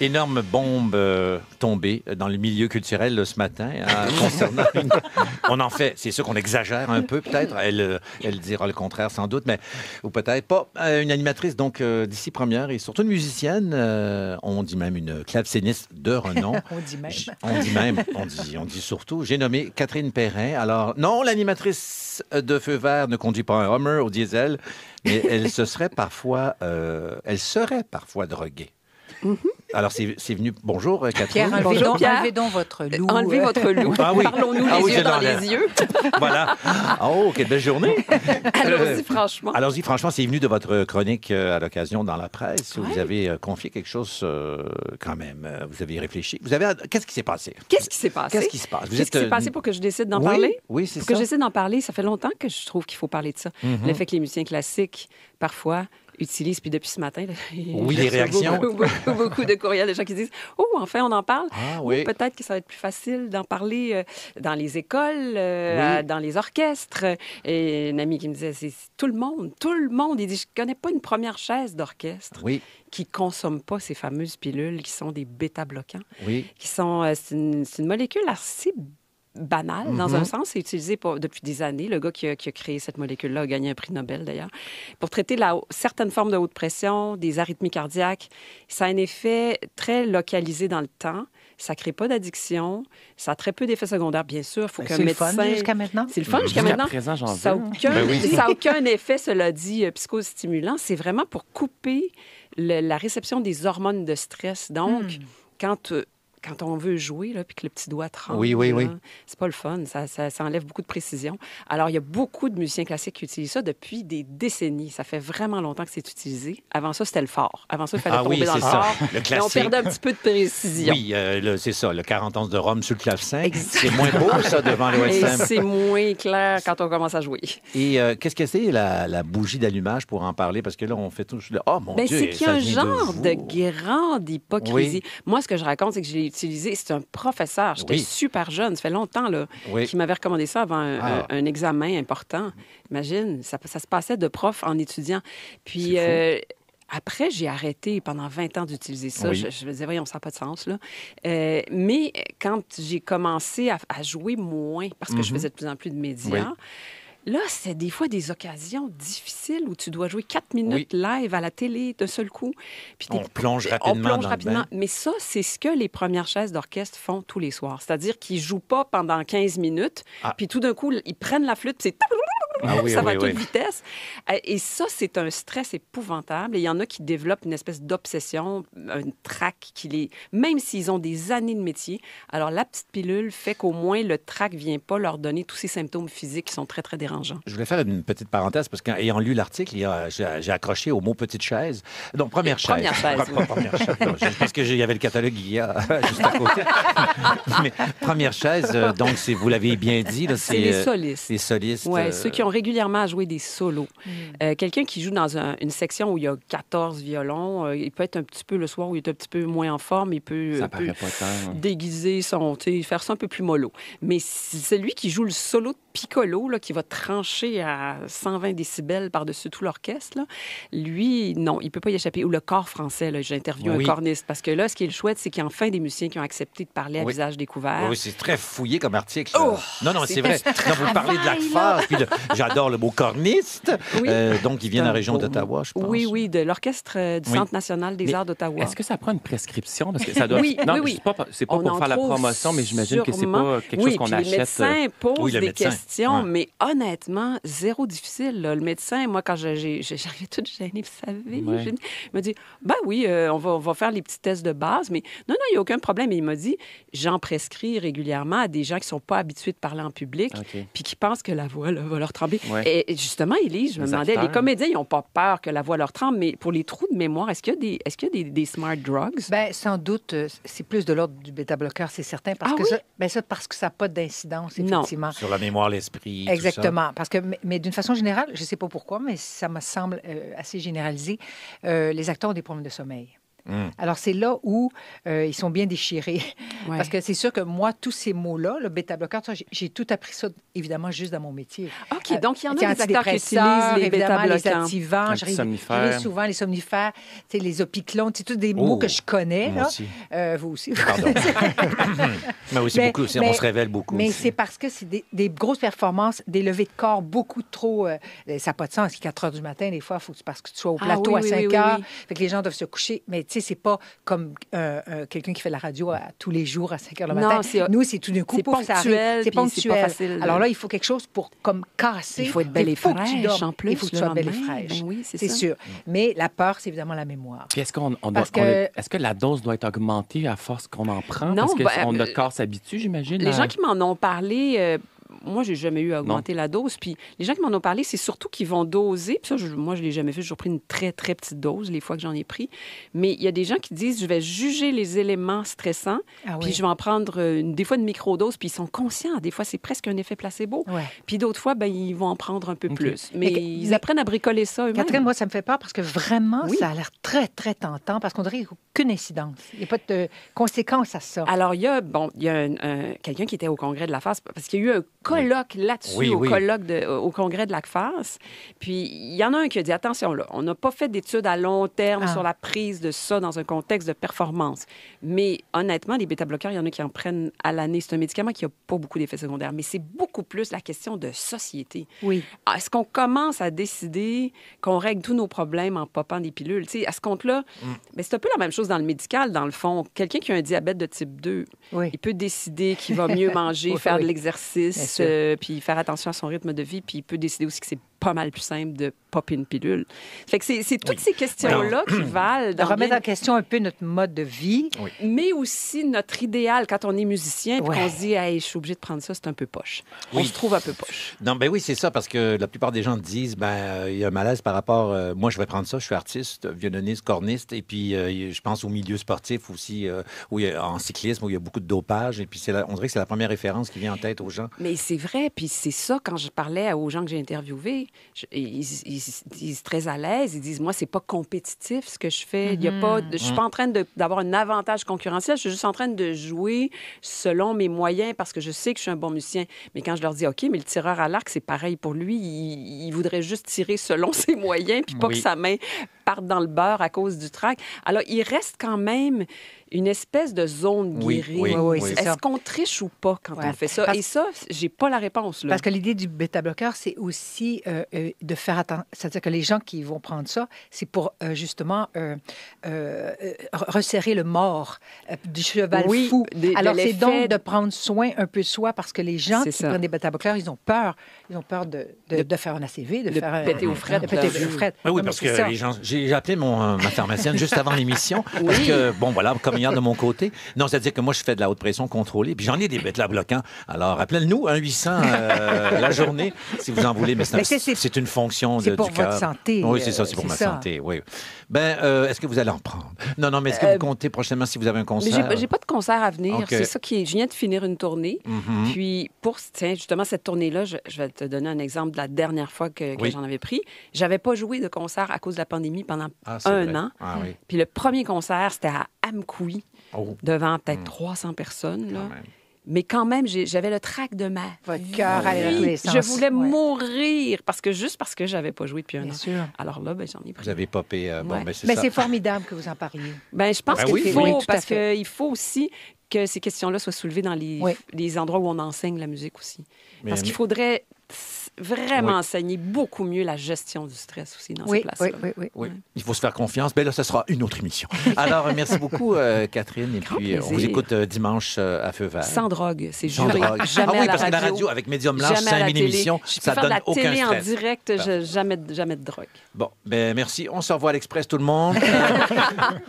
Énorme bombe euh, tombée dans le milieu culturel ce matin hein, On en fait, c'est sûr qu'on exagère un peu peut-être, elle, euh, elle dira le contraire sans doute, mais ou peut-être pas. Euh, une animatrice donc d'ici première et surtout une musicienne, on dit même une claveciniste de renom. On dit même. On dit même, on dit, surtout. J'ai nommé Catherine Perrin. Alors, non, l'animatrice de Feu Vert ne conduit pas un Hummer au diesel, mais elle se serait parfois, elle serait parfois droguée. Mm-hmm. Alors, c'est venu. Bonjour, euh, Catherine. Pierre, enlevez, votre loup. Euh, enlevez euh. votre loup. Ah Parlons-nous ah les yeux dans les yeux. voilà. Oh, quelle belle journée. Allons-y, franchement. Allons-y, franchement, c'est venu de votre chronique à l'occasion dans la presse où vous avez confié quelque chose quand même. Vous avez réfléchi. Vous avez. Qu'est-ce qui s'est passé? Qu'est-ce qui s'est passé? Qu'est-ce qui se passe? s'est passé pour que je décide d'en parler? Oui, c'est ça. Pour que j'essaie d'en parler, ça fait longtemps que je trouve qu'il faut parler de ça. L'effet mhm. Le fait que les musiciens classiques, parfois, Utilise Puis depuis ce matin, oui, les réactions. Beaucoup, de courriels de gens qui disent Oh, enfin, on en parle. Ah, peut-être que ça va être plus facile d'en parler euh, dans les écoles, euh, dans les orchestres. Et une amie qui me disait C'est tout le monde, tout le monde. Il dit Je connais pas une première chaise d'orchestre. Oui qui consomme pas ces fameuses pilules qui sont des bêta-bloquants. Qui sont, euh, c'est une, molécule assez banal, dans un mhm. sens. C'est utilisé depuis des années. Le gars qui a, créé cette molécule-là a gagné un prix Nobel, d'ailleurs, pour traiter la, certaines formes de haute pression, des arythmies cardiaques. Ça a un effet très localisé dans le temps. Ça crée pas d'addiction. Ça a très peu d'effets secondaires, bien sûr. Faut médecin. C'est le fun jusqu'à maintenant. C'est le fun jusqu'à maintenant. Présent, ça n'a aucun... Ben aucun, effet, cela dit, euh, psychostimulant. C'est vraiment pour couper la réception des hormones de stress. Donc, hmm. quand euh, quand on veut jouer, là, puis que le petit doigt tremble, oui, oui, oui. c'est pas le fun. Ça, ça, enlève beaucoup de précision. Alors, il y a beaucoup de musiciens classiques qui utilisent ça depuis des décennies. Ça fait vraiment longtemps que c'est utilisé. Avant ça, c'était le fort. Avant ça, il fallait ah tomber dans le fort. Le Et on perdait un petit peu de précision. Oui, euh, c'est ça. Le 40 ans de Rome sur le clavecin. C'est moins beau, ça, devant l'OSM. C'est moins clair quand on commence à jouer. Et euh, qu'est-ce que c'est la, la, bougie d'allumage pour en parler? Parce que là, on fait tout. Oh mon ben, Dieu! C'est qu'il y a un genre de, grande hypocrisie. Moi, ce que je raconte, c'est que j'ai utilisé. C'est un professeur. J'étais super jeune. Ça fait longtemps là, qui m'avait recommandé ça avant ah. un, examen important. Imagine, ça, ça, se passait de prof en étudiant. Puis. Euh, après, j'ai arrêté pendant 20 ans d'utiliser ça. Je, me disais, voyons, ça n'a pas de sens. Là. Euh, mais quand j'ai commencé à, jouer moins, parce que mm-hmm. je faisais de plus en plus de médias, Là, c'est des fois des occasions difficiles où tu dois jouer quatre minutes live à la télé d'un seul coup. Puis on plonge rapidement. Mais ça, c'est ce que les premières chaises d'orchestre font tous les soirs. C'est-à-dire qu'ils jouent pas pendant 15 minutes, ah. puis tout d'un coup, ils prennent la flûte, c'est ah ça va à toute vitesse. Euh, et ça, c'est un stress épouvantable. Et il y en a qui développent une espèce d'obsession, un trac, qui les... Même s'ils ont des années de métier, alors la petite pilule fait qu'au moins le trac vient pas leur donner tous ces symptômes physiques qui sont très, très dérangeants. Je voulais faire une petite parenthèse parce qu'ayant lu l'article, j'ai accroché au mot petite chaise. Donc, première chaise. Première chaise. Oui. qu'il y avait le catalogue a, juste à côté. Mais, première chaise, euh, donc, vous l'avez bien dit. C'est les euh, solistes. Oui, ceux qui ont régulièrement à jouer des solos. Mm. Euh, quelqu'un qui joue dans une section où il y a 14 violons, euh, il peut être un petit peu le soir où il est un petit peu moins en forme, il peut, euh, hein. déguiser son, faire ça un peu plus mollo. Mais c'est lui qui joue le solo de piccolo là, qui va trancher à 120 décibels par-dessus tout l'orchestre, lui, non, il peut pas y échapper. Ou le corps français, j'ai interviewé un corniste, parce que là, ce qui est chouette, c'est qu'il y a enfin des musiciens qui ont accepté de parler à visage découvert. Oui, c'est très fouillé comme article. Oh, non, non, c'est vrai. Non, vous parlez de l'ACFAR, j'adore le mot corniste. Euh, donc, il vient de la région d'Ottawa, je pense. Oui, oui, de l'Orchestre euh, du Centre national des arts d'Ottawa. Est-ce que ça prend une prescription? Parce que ça doit... oui, oui, oui. c'est pas, pour faire la promotion, mais j'imagine que c'est pas quelque chose qu'on achète. Les euh, médecins mais honnêtement, zéro difficile. Le médecin, moi, quand j'arrivais toute gênée, vous savez, ouais. il m'a dit Ben oui, euh, on, va, faire les petits tests de base, mais non, non, il n'y a aucun problème. il m'a dit J'en prescris régulièrement à des gens qui ne sont pas habitués de parler en public, puis qui pensent que la voix va leur trembler. Et justement, Élise, je me demandais les comédiens, ils n'ont pas peur que la voix leur tremble, mais pour les trous de mémoire, est-ce qu'il y a des, est-ce des, smart drugs Ben, sans doute, euh, c'est plus de l'ordre du bêta-bloqueur, c'est certain, parce ah que ça, ben ça, parce que ça n'a pas d'incidence, effectivement. Sur la mémoire l'esprit. Exactement. Parce que, mais, d'une façon générale, je ne sais pas pourquoi, mais ça me semble euh, assez généralisé, euh, les acteurs ont des problèmes de sommeil. Mm. Alors, c'est là où euh, ils sont bien déchirés. Parce que c'est sûr que moi, tous ces mots-là, le bêta bloqueur j'ai tout appris ça, évidemment, juste dans mon métier. OK, euh, donc il y en a des acteurs qui utilisent les bêta bloqueurs Les, les somnifères. souvent les somnifères, les opiclones, c'est tous des mots oh, que je connais. Moi euh, Aussi. vous aussi. mais aussi, beaucoup, on se révèle beaucoup. Mais c'est parce que c'est des, grosses performances, des levées de corps beaucoup trop... ça n'a pas de sens. 4 heures du matin, des fois, il faut que tu, parce que tu sois au ah plateau à 5 heures. Fait que les gens doivent se coucher, mais sais, c'est pas comme euh, euh, quelqu'un qui fait la radio tous les jours à 5 heures le matin. Non, euh, Nous, c'est tout d'un coup, pour ça C'est ponctuel. Alors là, il faut quelque chose pour comme casser. Il faut être belle et fraîche Il faut que tu sois et fraîche. Ben oui, c'est sûr. Mais la peur, c'est évidemment la mémoire. est-ce qu'on que... est, que la dose doit être augmentée à force qu'on en prend? Non, parce que ben, on, notre corps s'habitue, j'imagine. Les gens qui m'en ont parlé moi, j'ai jamais eu à augmenter la dose. Puis les gens qui m'en ont parlé, c'est surtout qu'ils vont doser. Puis ça, moi, je l'ai jamais fait. J'ai toujours pris une très, très petite dose les fois que j'en ai pris. Mais il y a des gens qui disent, je vais juger les éléments stressants, ah puis je vais en prendre euh, des fois une micro-dose. puis ils sont conscients. Des fois, c'est presque un effet placebo. Puis d'autres fois, ben, ils vont en prendre un peu plus. Mais, ils apprennent à bricoler ça eux-mêmes. Catherine, moi, ça me fait peur parce que vraiment, ça a l'air très, très tentant parce qu'on dirait aucune incidence. Il n'y a pas de conséquence à ça. Alors, il y a, bon, il a quelqu'un qui était au congrès de la face parce qu'il y a eu un oui. là-dessus au, Colloque de, au congrès de l'ACFAS. Puis il y en a un qui a dit attention, là, on n'a pas fait d'études à long terme ah. sur la prise de ça dans un contexte de performance. Mais honnêtement, les bêta-bloqueurs, il y en a qui en prennent à l'année. C'est un médicament qui n'a pas beaucoup d'effets secondaires, mais c'est beaucoup plus la question de société. Oui. Ah, est-ce qu'on commence à décider qu'on règle tous nos problèmes en popant des pilules? à ce compte-là, mais mm. ben, c'est un peu la même chose dans le médical, dans le fond. Quelqu'un qui a un diabète de type 2, il peut décider qu'il va mieux manger, faire de l'exercice, euh, puis faire attention à son rythme de vie, puis il peut décider aussi que c'est pas mal plus simple de pop une pilule. c'est, toutes ces questions-là ben, qui valent. de remettre en question un peu notre mode de vie. Mais aussi notre idéal. Quand on est musicien, et qu'on se dit, je suis obligé de prendre ça, c'est un peu poche. On se trouve un peu poche. Non, ben oui, c'est ça, parce que la plupart des gens disent, ben, euh, il y a un malaise par rapport, euh, moi, je vais prendre ça, je suis artiste, violoniste, corniste, et puis euh, je pense au milieu sportif aussi, où en cyclisme, où il y a beaucoup de dopage, et puis c'est on dirait que c'est la première référence qui vient en tête aux gens. Mais c'est vrai, puis c'est ça, quand je parlais aux gens que j'ai interviewés, ils, ils, très à l'aise. Ils disent, moi, c'est pas compétitif ce que je fais. Il a pas, je suis pas en train d'avoir un avantage concurrentiel. Je suis juste en train de jouer selon mes moyens parce que je sais que je suis un bon musicien. Mais quand je leur dis, OK, mais le tireur à l'arc, c'est pareil pour lui. Il, voudrait juste tirer selon ses moyens puis pas que sa main parte dans le beurre à cause du trac. Alors, il reste quand même une espèce de zone guérie. Est-ce qu'on triche ou pas quand on fait ça? Et ça, j'ai pas la réponse. Parce que l'idée du bêta-bloqueur, c'est aussi euh, euh, de faire attention. C'est-à-dire que les gens qui vont prendre ça, c'est pour euh, justement resserrer le mort du cheval fou. Alors, c'est donc de prendre soin un peu de soi parce que les gens qui prennent des bêta-bloqueurs, ils ont peur. Ils ont peur de, de, faire un ACV, de, faire péter aux frettes. Oui, ah parce que les gens... J'ai appelé mon, ma pharmacienne juste avant l'émission. Parce que, bon, voilà, comme de mon côté. Non, c'est-à-dire que moi, je fais de la haute pression contrôlée, puis j'en ai des bêtes là bloquants. Alors, appelez-nous, 1 800 la journée, si vous en voulez. Mais c'est une fonction de, pour votre santé. Oui, c'est ça, euh, c'est pour ma santé. Oui. Ben, euh, est-ce que vous allez en prendre? Non, non, mais est-ce que vous euh, comptez prochainement si vous avez un concert? J'ai pas de concert à venir. C'est ça qui est. Je viens de finir une tournée. Mhm. Puis, pour tiens, justement, cette tournée-là, je, vais te donner un exemple de la dernière fois que, j'en avais pris. J'avais pas joué de concert à cause de la pandémie pendant ah, un an. Ah, puis, le premier concert, c'était à Amkoui oh. devant peut-être 300 hmm. personnes. Mais quand même, j'avais le trac de ma. Votre cœur à Je voulais mourir parce que juste parce que j'avais pas joué depuis un an. Alors là, ben, j'en ai pris. Vous avez popé. mais euh, ben, ben, c'est formidable que vous en parliez. Ben, je pense qu'il faut, parce qu'il faut aussi que ces questions-là soient soulevées dans les, endroits où on enseigne la musique aussi. parce qu'il faudrait vraiment enseigner beaucoup mieux la gestion du stress aussi dans ces places-là. Oui, oui, oui, Il faut se faire confiance. Ben là, ce sera une autre émission. Alors, merci beaucoup, euh, Catherine. Et puis, euh, on vous écoute euh, dimanche à feu vert. Sans drogue, c'est juste. Jamais ah oui, parce que la radio, avec Médium Large, 5000 émissions, ça donne la aucun télé en direct, jamais, jamais de drogue. Bon, ben merci. On se revoit à l'Express, tout le monde.